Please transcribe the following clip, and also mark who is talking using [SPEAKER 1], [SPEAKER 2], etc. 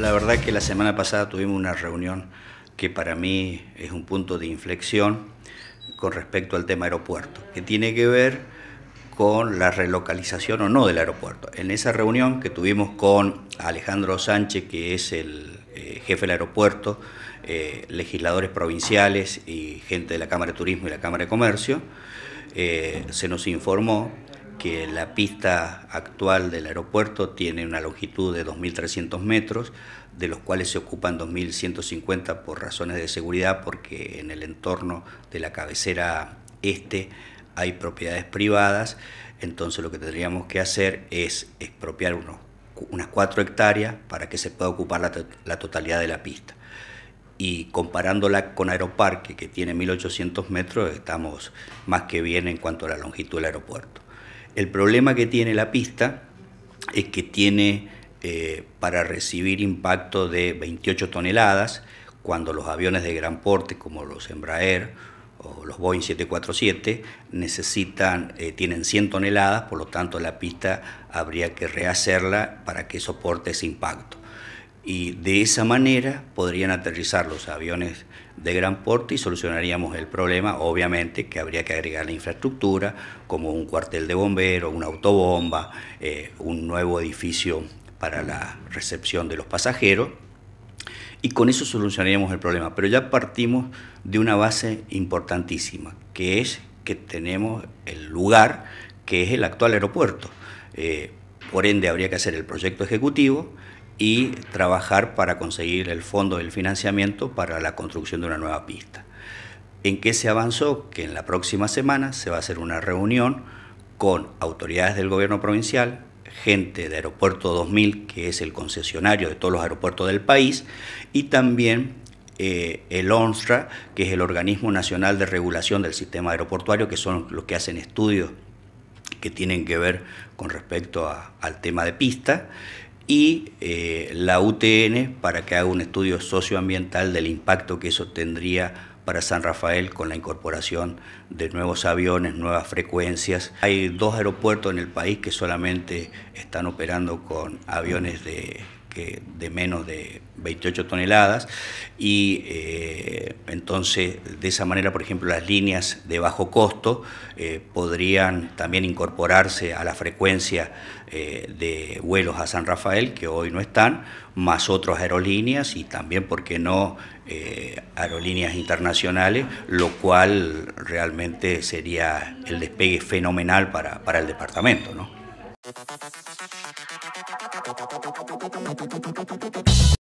[SPEAKER 1] La verdad que la semana pasada tuvimos una reunión que para mí es un punto de inflexión con respecto al tema aeropuerto, que tiene que ver con la relocalización o no del aeropuerto. En esa reunión que tuvimos con Alejandro Sánchez, que es el eh, jefe del aeropuerto, eh, legisladores provinciales y gente de la Cámara de Turismo y la Cámara de Comercio, eh, se nos informó que la pista actual del aeropuerto tiene una longitud de 2.300 metros, de los cuales se ocupan 2.150 por razones de seguridad, porque en el entorno de la cabecera este hay propiedades privadas, entonces lo que tendríamos que hacer es expropiar unas cuatro hectáreas para que se pueda ocupar la totalidad de la pista y comparándola con Aeroparque, que tiene 1800 metros, estamos más que bien en cuanto a la longitud del aeropuerto. El problema que tiene la pista es que tiene eh, para recibir impacto de 28 toneladas, cuando los aviones de gran porte como los Embraer o los Boeing 747 necesitan, eh, tienen 100 toneladas, por lo tanto la pista habría que rehacerla para que soporte ese impacto y de esa manera podrían aterrizar los aviones de gran porte y solucionaríamos el problema, obviamente que habría que agregar la infraestructura como un cuartel de bomberos, una autobomba, eh, un nuevo edificio para la recepción de los pasajeros y con eso solucionaríamos el problema. Pero ya partimos de una base importantísima, que es que tenemos el lugar que es el actual aeropuerto. Eh, por ende habría que hacer el proyecto ejecutivo y trabajar para conseguir el fondo del financiamiento para la construcción de una nueva pista. ¿En qué se avanzó? Que en la próxima semana se va a hacer una reunión con autoridades del gobierno provincial, gente de Aeropuerto 2000, que es el concesionario de todos los aeropuertos del país, y también eh, el ONSRA, que es el Organismo Nacional de Regulación del Sistema Aeroportuario, que son los que hacen estudios que tienen que ver con respecto al tema de pista y eh, la UTN para que haga un estudio socioambiental del impacto que eso tendría para San Rafael con la incorporación de nuevos aviones, nuevas frecuencias. Hay dos aeropuertos en el país que solamente están operando con aviones de, que, de menos de 28 toneladas y eh, entonces de esa manera, por ejemplo, las líneas de bajo costo eh, podrían también incorporarse a la frecuencia eh, de vuelos a San Rafael, que hoy no están, más otras aerolíneas y también, ¿por qué no?, aerolíneas internacionales, lo cual realmente sería el despegue fenomenal para, para el departamento. ¿no?